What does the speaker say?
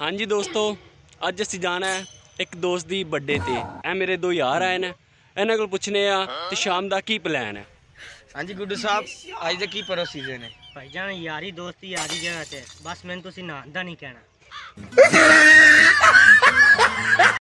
ਹਾਂਜੀ ਦੋਸਤੋ ਅੱਜ ਅਸੀਂ ਜਾਣਾ ਹੈ ਇੱਕ ਦੋਸਤ ਦੀ ਬਰਥਡੇ ਤੇ ਇਹ ਮੇਰੇ ਦੋ ਯਾਰ ਆਏ ਨੇ ਇਹਨਾਂ ਕੋਲ ਪੁੱਛਨੇ ਆ ਤੇ ਸ਼ਾਮ ਦਾ ਕੀ ਪਲਾਨ ਹੈ ਹਾਂਜੀ ਗੁੱਡੂ ਸਾਹਿਬ ਅੱਜ ਦਾ ਕੀ ਪ੍ਰੋਸੀਜਰ ਹੈ ਭਾਈ ਜਾਨ ਯਾਰੀ ਦੋਸਤੀ ਯਾਰੀ ਜਗ੍ਹਾ ਤੇ ਬਸ ਮੈਨੂੰ ਤੁਸੀਂ ਨਾਂ ਦਾ ਨਹੀਂ ਕਹਿਣਾ